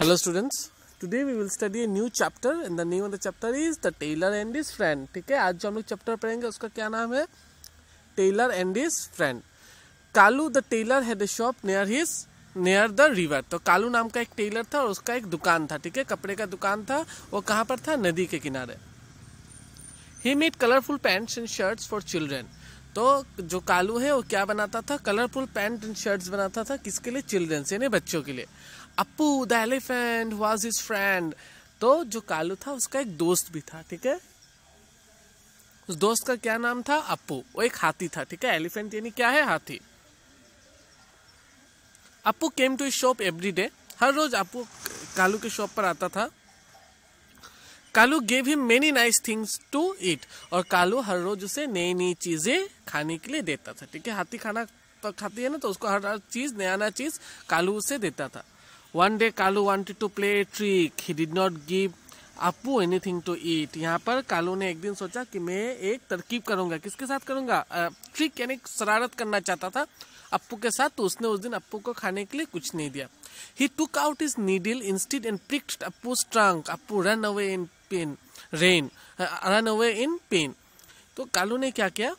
hello students today we will study a new chapter and the name of the chapter is the tailor and his friend ठीक है आज जो हम लोग chapter पढ़ेंगे उसका क्या नाम है tailor and is friend Kalu the tailor had a shop near his near the river तो कालू नाम का एक टेलर था और उसका एक दुकान था ठीक है कपड़े का दुकान था वो कहाँ पर था नदी के किनारे ही made colourful pants and shirts for children तो जो कालू है वो क्या बनाता था कलरफुल पैंट एंड शर्ट्स बनाता था किसके लिए चिल्ड्रंस यानी बच्चों के लिए Appu the elephant was his friend तो जो कालू था उसका एक दोस्त भी था ठीक है उस दोस्त का क्या नाम था अपू वो एक हाथी था ठीक है एलिफेंट यानी क्या है हाथी Appu came to shop every day हर रोज अपू कालू के शॉप पर आता था Kalu gave him many nice things to eat और कालू हर रोज उसे नई नई चीज़ें खाने के लिए देता था ठीक है हाथी खाना तो खाती है ना तो उसको हर हर चीज़ नया नया चीज़ कालू उसे देता था one day Kalu wanted to play trick he did not give Appu thing to eat यहाँ पर कालू ने एक दिन सोचा कि मैं एक तरकीब करूंगा किसके साथ करूंगा ट्रिक यानी शरारत करना चाहता था अप्पू के साथ तो उसने उस दिन अप्पू को खाने के लिए कुछ नहीं दिया he took out is needle instead and pricked Appu trunk Appu run away in pain ran run away in pain तो कालू ने क्या किया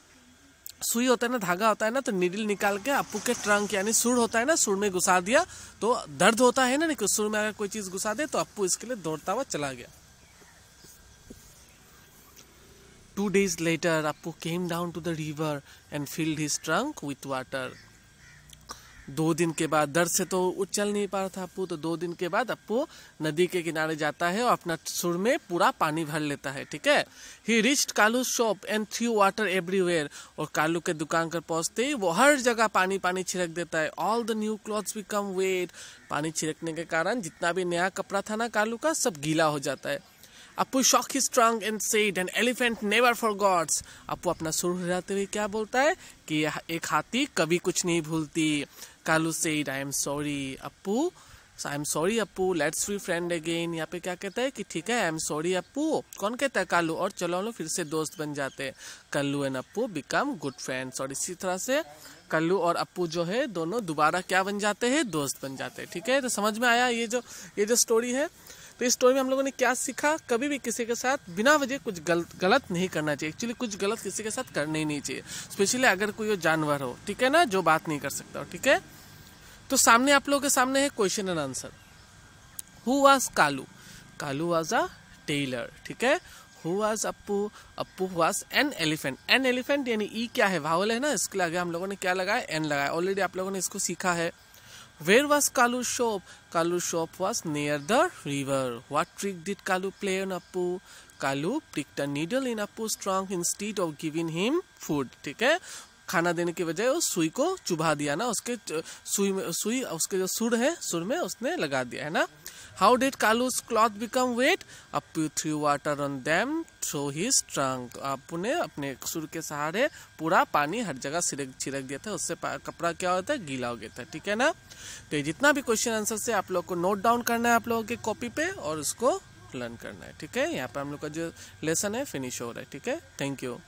सुई होता है ना धागा होता है ना तो निडिल निकाल के अपू के ट्रंक यानी सुर होता है ना सुर में घुसा दिया तो दर्द होता है ना नहीं सुर में अगर कोई चीज घुसा दे तो अपू इसके लिए दौड़ता हुआ चला गया two days later Appu came down to the river and filled his trunk with water दो दिन के बाद दर्द से तो उछल नहीं पा रहा था अपू तो दो दिन के बाद अपू नदी के किनारे जाता है और अपना सुर में पूरा पानी भर लेता है ठीक है he reached Kalu shop and threw water everywhere और कालू के दुकान पर पहुंचते ही वो हर जगह पानी पानी छिड़क देता है all the new clothes become wet पानी छिड़कने के कारण जितना भी नया कपड़ा था ना कालू का सब गीला हो जाता है Appu shook his trunk and said an elephant never forgets Appu अपना सुर हिलाते हुए क्या बोलता है कि एक हाथी कभी कुछ नहीं भूलती Kalu said I am sorry Appu I am sorry Appu let's we friend again यहाँ पे क्या कहता है कि ठीक है आई एम सॉरी अपू कौन कहता है कालू और चलो हम लोग फिर से दोस्त बन जाते हैं Kallu and Appu become good friends और इसी तरह से कल्लू और अपू जो है दोनों दोबारा क्या बन जाते हैं दोस्त बन जाते हैं ठीक है तो समझ में आया ये जो ये जो स्टोरी है तो इस स्टोरी में हम लोगों ने क्या सीखा कभी भी किसी के साथ बिना वजह कुछ गलत गलत नहीं करना चाहिए एक्चुअली कुछ गलत किसी के साथ करना ही नहीं चाहिए स्पेशली अगर कोई जानवर हो ठीक है ना जो बात नहीं कर सकता हो ठीक है तो सामने आप लोगों के सामने है question and answer who was Kalu Kalu was a tailor ठीक है who was Appu Appu was an elephant an elephant यानी ई e क्या है वावल है ना इसके आगे हम लोगों ने क्या लगाया एन लगाया ऑलरेडी आप लोगों ने इसको सीखा है Where was Kalu's shop? Kalu's shop was near the river. What trick did Kalu play on Appu? Kalu pricked a needle in Appu's trunk instead of giving him food. ठीक है खाना देने की बजाय उस सुई को चुभा दिया ना उसके सुई में सुई उसके जो सुर है सुर में उसने लगा दिया है ना how did Kalu's cloth become wet up water on them through his trunk आपने अपने सुर के सहारे पूरा पानी हर जगह छिड़क छिड़क दिया था उससे कपड़ा क्या होता है गीला हो गया था ठीक है ना तो जितना भी क्वेश्चन आंसर से आप लोग को नोट डाउन करना है आप लोगों के कॉपी पे और उसको लर्न करना है ठीक है यहाँ पर हम लोग का जो लेसन है फिनिश हो रहा है ठीक है थैंक यू